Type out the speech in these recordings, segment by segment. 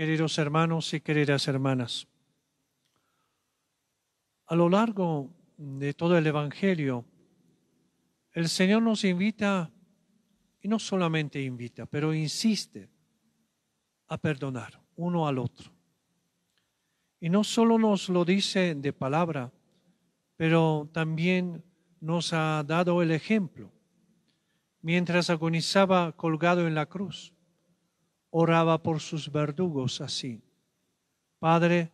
queridos hermanos y queridas hermanas. A lo largo de todo el Evangelio, el Señor nos invita, y no solamente invita, pero insiste a perdonar uno al otro. Y no solo nos lo dice de palabra, pero también nos ha dado el ejemplo. Mientras agonizaba colgado en la cruz, oraba por sus verdugos así. Padre,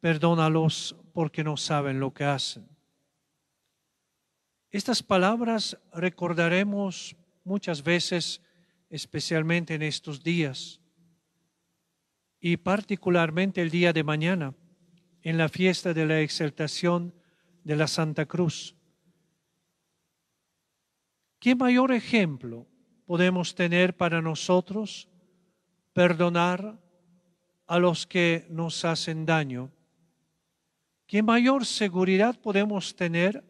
perdónalos porque no saben lo que hacen. Estas palabras recordaremos muchas veces, especialmente en estos días, y particularmente el día de mañana, en la fiesta de la exaltación de la Santa Cruz. ¿Qué mayor ejemplo podemos tener para nosotros perdonar a los que nos hacen daño. ¿Qué mayor seguridad podemos tener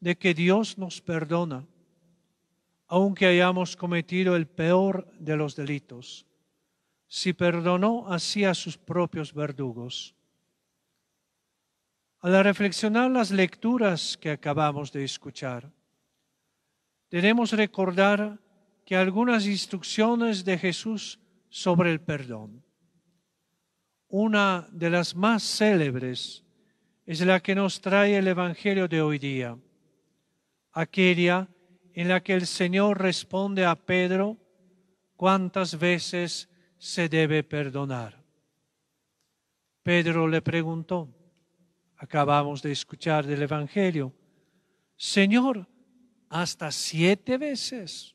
de que Dios nos perdona, aunque hayamos cometido el peor de los delitos? Si perdonó así a sus propios verdugos. Al reflexionar las lecturas que acabamos de escuchar, debemos recordar que algunas instrucciones de Jesús sobre el perdón. Una de las más célebres es la que nos trae el Evangelio de hoy día, aquella en la que el Señor responde a Pedro cuántas veces se debe perdonar. Pedro le preguntó, acabamos de escuchar del Evangelio, Señor, hasta siete veces.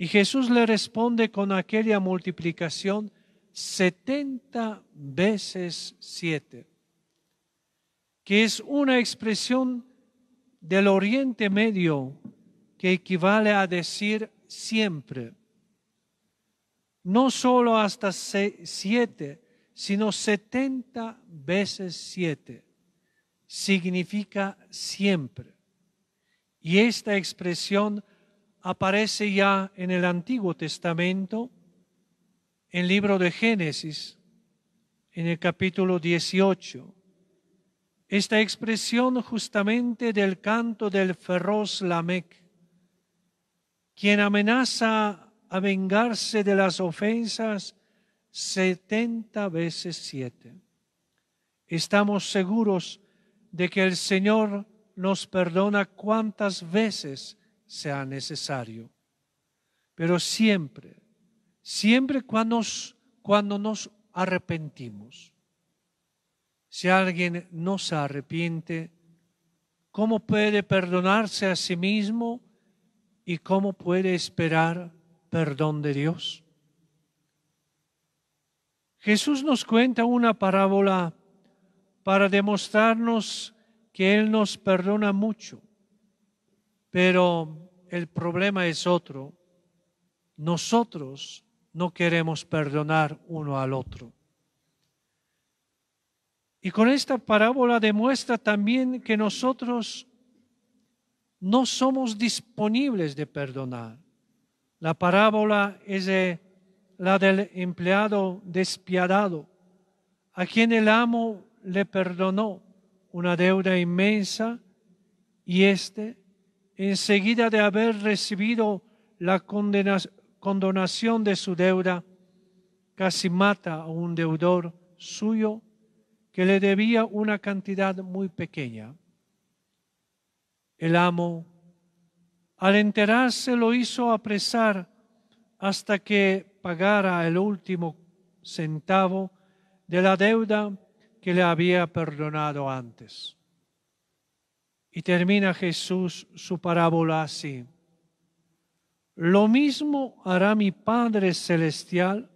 Y Jesús le responde con aquella multiplicación, 70 veces siete. que es una expresión del Oriente Medio que equivale a decir siempre. No solo hasta siete, sino setenta veces siete. Significa siempre. Y esta expresión aparece ya en el Antiguo Testamento, en el libro de Génesis, en el capítulo 18. Esta expresión justamente del canto del feroz Lamec, quien amenaza a vengarse de las ofensas setenta veces siete. Estamos seguros de que el Señor nos perdona cuántas veces sea necesario. Pero siempre, siempre cuando nos, cuando nos arrepentimos, si alguien no se arrepiente, ¿cómo puede perdonarse a sí mismo y cómo puede esperar perdón de Dios? Jesús nos cuenta una parábola para demostrarnos que Él nos perdona mucho pero el problema es otro. Nosotros no queremos perdonar uno al otro. Y con esta parábola demuestra también que nosotros no somos disponibles de perdonar. La parábola es la del empleado despiadado, a quien el amo le perdonó una deuda inmensa y este enseguida de haber recibido la condonación de su deuda, casi mata a un deudor suyo que le debía una cantidad muy pequeña. El amo, al enterarse, lo hizo apresar hasta que pagara el último centavo de la deuda que le había perdonado antes. Y termina Jesús su parábola así. Lo mismo hará mi Padre Celestial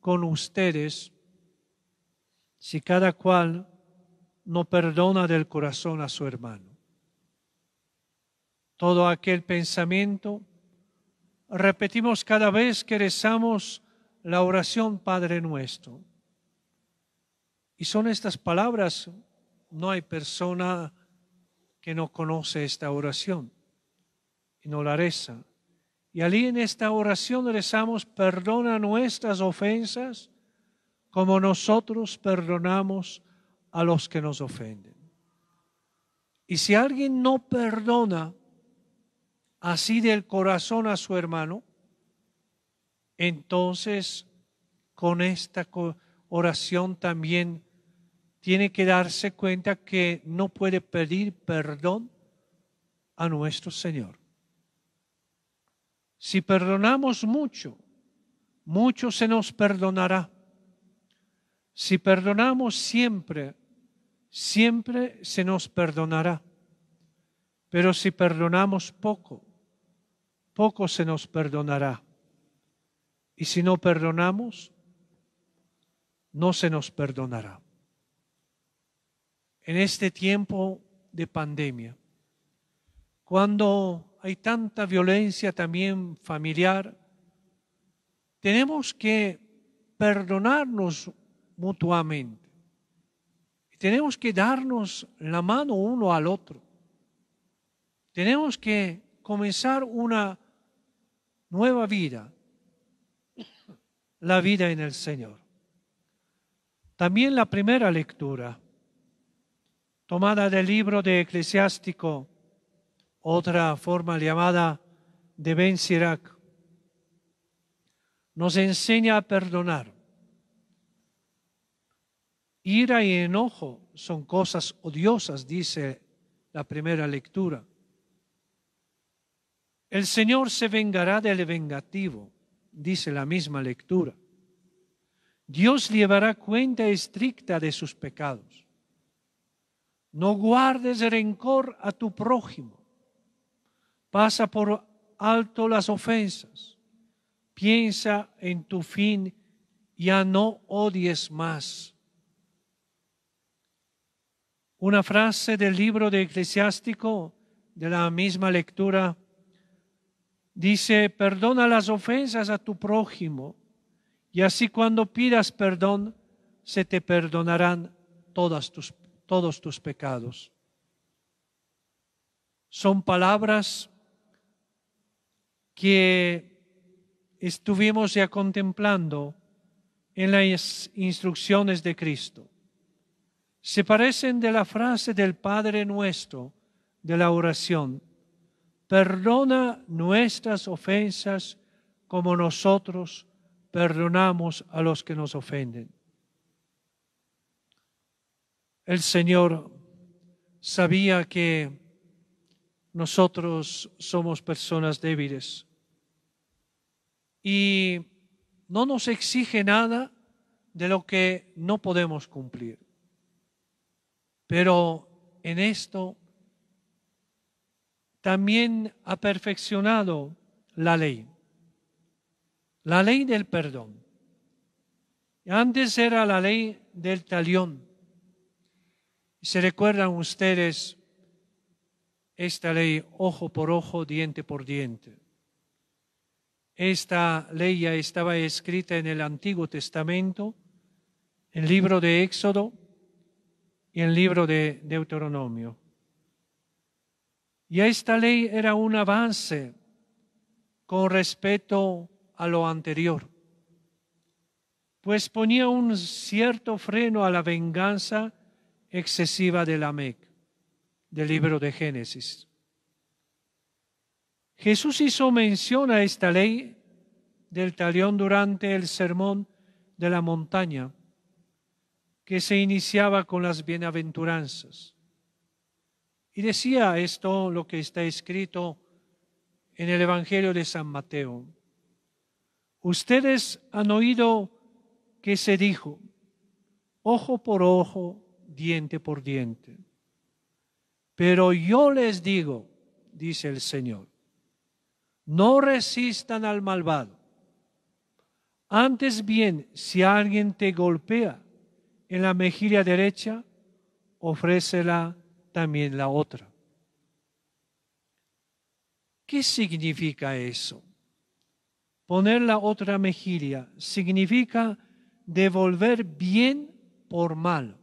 con ustedes si cada cual no perdona del corazón a su hermano. Todo aquel pensamiento repetimos cada vez que rezamos la oración Padre nuestro. Y son estas palabras, no hay persona que no conoce esta oración y no la reza. Y allí en esta oración rezamos, perdona nuestras ofensas como nosotros perdonamos a los que nos ofenden. Y si alguien no perdona así del corazón a su hermano, entonces con esta oración también tiene que darse cuenta que no puede pedir perdón a nuestro Señor. Si perdonamos mucho, mucho se nos perdonará. Si perdonamos siempre, siempre se nos perdonará. Pero si perdonamos poco, poco se nos perdonará. Y si no perdonamos, no se nos perdonará en este tiempo de pandemia, cuando hay tanta violencia también familiar, tenemos que perdonarnos mutuamente. Tenemos que darnos la mano uno al otro. Tenemos que comenzar una nueva vida, la vida en el Señor. También la primera lectura tomada del libro de Eclesiástico, otra forma llamada de Ben Sirac, nos enseña a perdonar. Ira y enojo son cosas odiosas, dice la primera lectura. El Señor se vengará del vengativo, dice la misma lectura. Dios llevará cuenta estricta de sus pecados. No guardes rencor a tu prójimo. Pasa por alto las ofensas. Piensa en tu fin. Ya no odies más. Una frase del libro de Eclesiástico, de la misma lectura, dice, perdona las ofensas a tu prójimo, y así cuando pidas perdón, se te perdonarán todas tus todos tus pecados. Son palabras que estuvimos ya contemplando en las instrucciones de Cristo. Se parecen de la frase del Padre nuestro de la oración. Perdona nuestras ofensas como nosotros perdonamos a los que nos ofenden el Señor sabía que nosotros somos personas débiles y no nos exige nada de lo que no podemos cumplir. Pero en esto también ha perfeccionado la ley, la ley del perdón. Antes era la ley del talión, se recuerdan ustedes esta ley ojo por ojo, diente por diente. Esta ley ya estaba escrita en el Antiguo Testamento, en el libro de Éxodo y en el libro de Deuteronomio. Y esta ley era un avance con respecto a lo anterior, pues ponía un cierto freno a la venganza excesiva de Mec. del libro de Génesis. Jesús hizo mención a esta ley del talión durante el sermón de la montaña, que se iniciaba con las bienaventuranzas. Y decía esto lo que está escrito en el Evangelio de San Mateo. Ustedes han oído que se dijo, ojo por ojo diente por diente. Pero yo les digo, dice el Señor, no resistan al malvado. Antes bien, si alguien te golpea en la mejilla derecha, ofrécela también la otra. ¿Qué significa eso? Poner la otra mejilla significa devolver bien por malo.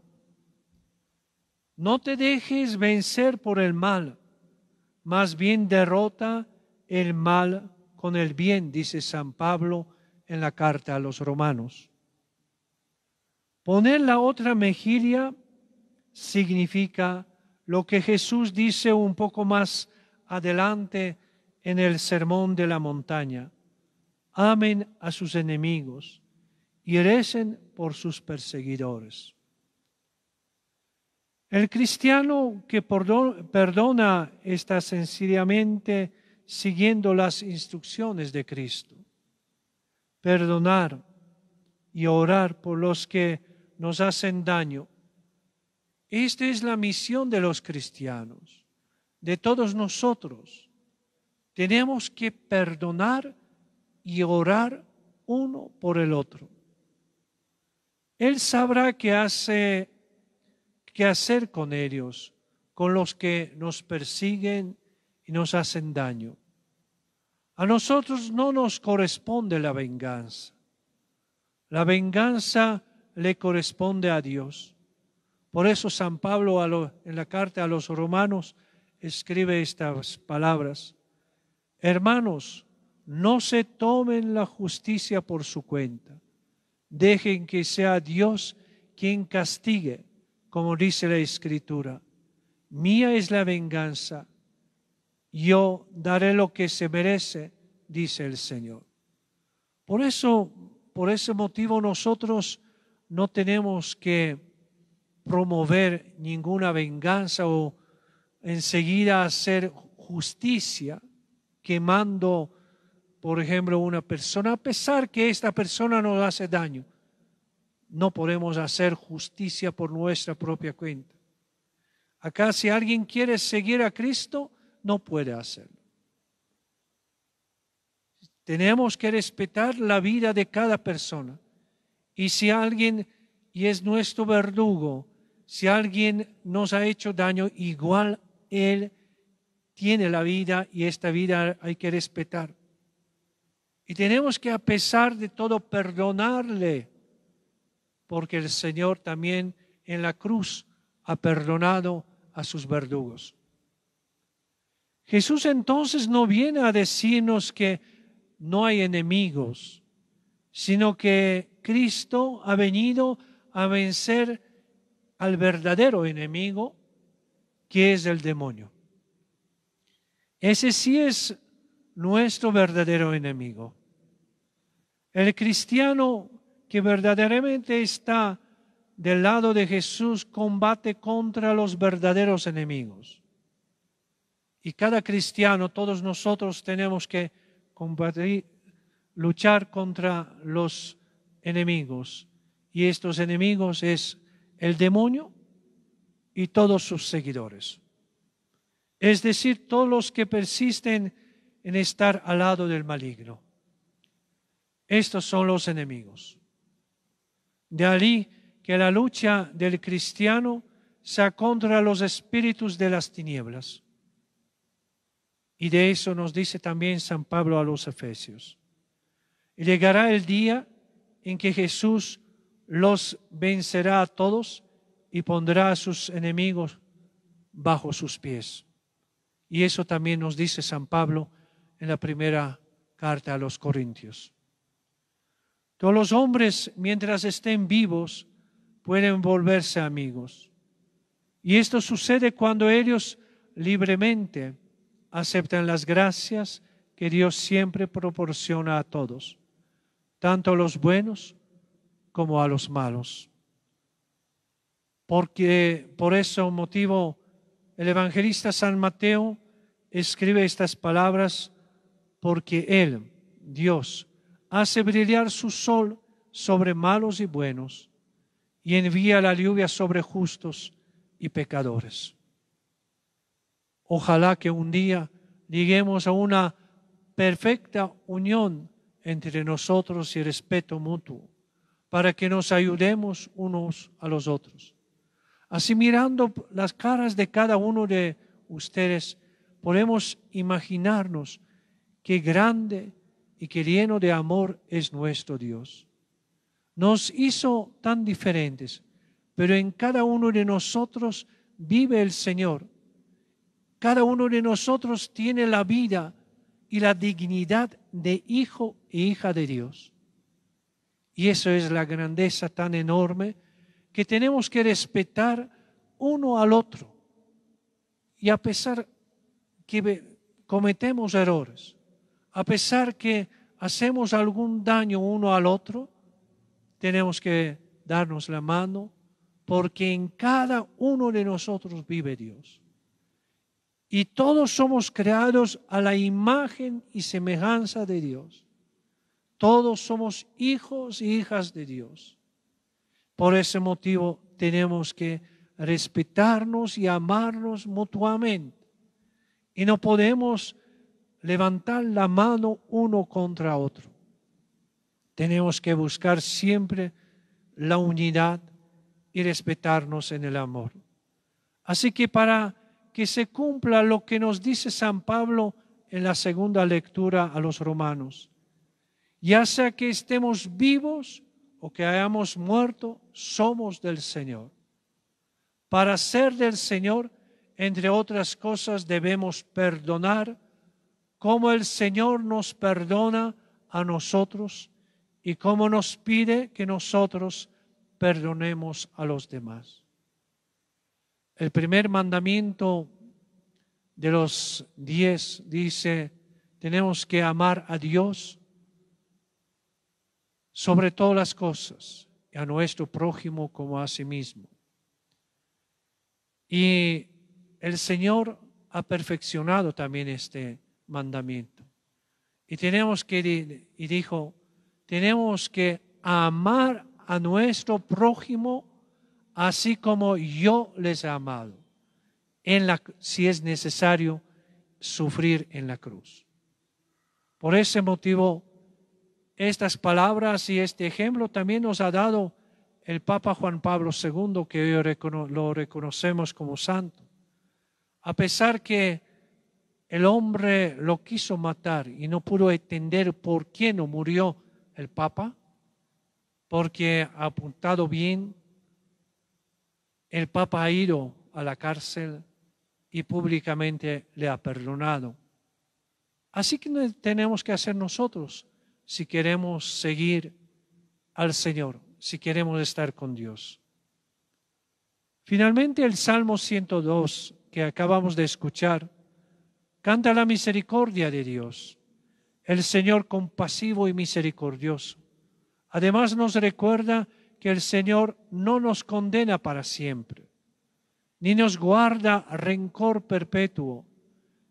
No te dejes vencer por el mal, más bien derrota el mal con el bien, dice San Pablo en la carta a los romanos. Poner la otra mejilla significa lo que Jesús dice un poco más adelante en el Sermón de la Montaña. Amen a sus enemigos y recen por sus perseguidores. El cristiano que perdona está sencillamente siguiendo las instrucciones de Cristo. Perdonar y orar por los que nos hacen daño. Esta es la misión de los cristianos, de todos nosotros. Tenemos que perdonar y orar uno por el otro. Él sabrá que hace qué hacer con ellos, con los que nos persiguen y nos hacen daño. A nosotros no nos corresponde la venganza. La venganza le corresponde a Dios. Por eso San Pablo en la carta a los romanos escribe estas palabras. Hermanos, no se tomen la justicia por su cuenta. Dejen que sea Dios quien castigue como dice la Escritura, mía es la venganza, yo daré lo que se merece, dice el Señor. Por eso, por ese motivo nosotros no tenemos que promover ninguna venganza o enseguida hacer justicia quemando, por ejemplo, una persona, a pesar que esta persona nos hace daño no podemos hacer justicia por nuestra propia cuenta. Acá si alguien quiere seguir a Cristo, no puede hacerlo. Tenemos que respetar la vida de cada persona. Y si alguien, y es nuestro verdugo, si alguien nos ha hecho daño, igual él tiene la vida y esta vida hay que respetar. Y tenemos que, a pesar de todo, perdonarle porque el Señor también en la cruz ha perdonado a sus verdugos. Jesús entonces no viene a decirnos que no hay enemigos, sino que Cristo ha venido a vencer al verdadero enemigo, que es el demonio. Ese sí es nuestro verdadero enemigo. El cristiano que verdaderamente está del lado de Jesús combate contra los verdaderos enemigos. Y cada cristiano, todos nosotros tenemos que combatir, luchar contra los enemigos. Y estos enemigos es el demonio y todos sus seguidores. Es decir, todos los que persisten en estar al lado del maligno. Estos son los enemigos. De allí que la lucha del cristiano sea contra los espíritus de las tinieblas. Y de eso nos dice también San Pablo a los Efesios. llegará el día en que Jesús los vencerá a todos y pondrá a sus enemigos bajo sus pies. Y eso también nos dice San Pablo en la primera carta a los Corintios. Todos los hombres, mientras estén vivos, pueden volverse amigos. Y esto sucede cuando ellos libremente aceptan las gracias que Dios siempre proporciona a todos, tanto a los buenos como a los malos. Porque por ese motivo el evangelista San Mateo escribe estas palabras porque él, Dios, hace brillar su sol sobre malos y buenos, y envía la lluvia sobre justos y pecadores. Ojalá que un día lleguemos a una perfecta unión entre nosotros y respeto mutuo, para que nos ayudemos unos a los otros. Así mirando las caras de cada uno de ustedes, podemos imaginarnos qué grande y que lleno de amor es nuestro Dios. Nos hizo tan diferentes, pero en cada uno de nosotros vive el Señor. Cada uno de nosotros tiene la vida y la dignidad de hijo e hija de Dios. Y eso es la grandeza tan enorme que tenemos que respetar uno al otro. Y a pesar que cometemos errores, a pesar que hacemos algún daño uno al otro, tenemos que darnos la mano porque en cada uno de nosotros vive Dios. Y todos somos creados a la imagen y semejanza de Dios. Todos somos hijos e hijas de Dios. Por ese motivo tenemos que respetarnos y amarnos mutuamente. Y no podemos levantar la mano uno contra otro. Tenemos que buscar siempre la unidad y respetarnos en el amor. Así que para que se cumpla lo que nos dice San Pablo en la segunda lectura a los romanos, ya sea que estemos vivos o que hayamos muerto, somos del Señor. Para ser del Señor, entre otras cosas, debemos perdonar cómo el Señor nos perdona a nosotros y cómo nos pide que nosotros perdonemos a los demás. El primer mandamiento de los diez dice, tenemos que amar a Dios sobre todas las cosas y a nuestro prójimo como a sí mismo. Y el Señor ha perfeccionado también este mandamiento. Y tenemos que, y dijo, tenemos que amar a nuestro prójimo así como yo les he amado, en la, si es necesario sufrir en la cruz. Por ese motivo, estas palabras y este ejemplo también nos ha dado el Papa Juan Pablo II, que hoy lo reconocemos como santo. A pesar que el hombre lo quiso matar y no pudo entender por qué no murió el Papa, porque apuntado bien, el Papa ha ido a la cárcel y públicamente le ha perdonado. Así que tenemos que hacer nosotros si queremos seguir al Señor, si queremos estar con Dios. Finalmente el Salmo 102 que acabamos de escuchar Canta la misericordia de Dios, el Señor compasivo y misericordioso. Además nos recuerda que el Señor no nos condena para siempre, ni nos guarda rencor perpetuo,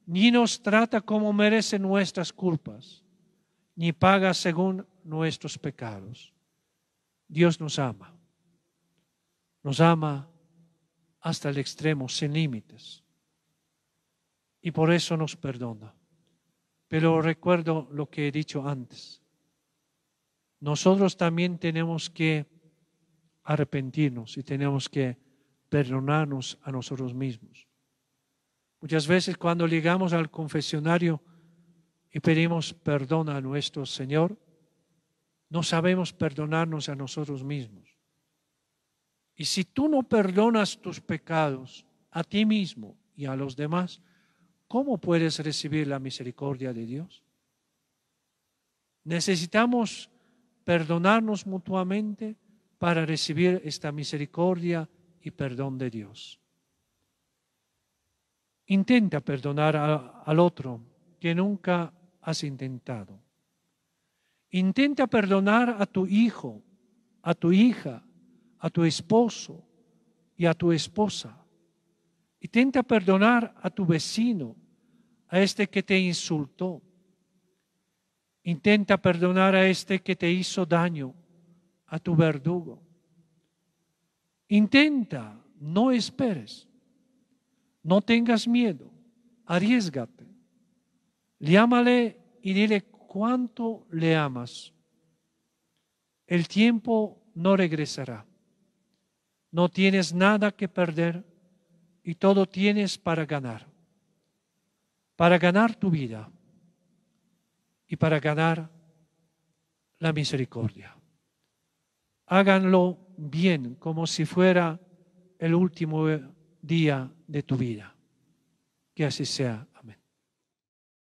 ni nos trata como merecen nuestras culpas, ni paga según nuestros pecados. Dios nos ama, nos ama hasta el extremo, sin límites y por eso nos perdona. Pero recuerdo lo que he dicho antes. Nosotros también tenemos que arrepentirnos y tenemos que perdonarnos a nosotros mismos. Muchas veces cuando llegamos al confesionario y pedimos perdón a nuestro Señor, no sabemos perdonarnos a nosotros mismos. Y si tú no perdonas tus pecados a ti mismo y a los demás, ¿cómo puedes recibir la misericordia de Dios? Necesitamos perdonarnos mutuamente para recibir esta misericordia y perdón de Dios. Intenta perdonar al otro que nunca has intentado. Intenta perdonar a tu hijo, a tu hija, a tu esposo y a tu esposa. Intenta perdonar a tu vecino, a este que te insultó. Intenta perdonar a este que te hizo daño, a tu verdugo. Intenta, no esperes, no tengas miedo, arriesgate. Llámale y dile cuánto le amas. El tiempo no regresará. No tienes nada que perder y todo tienes para ganar para ganar tu vida y para ganar la misericordia. Háganlo bien, como si fuera el último día de tu vida. Que así sea.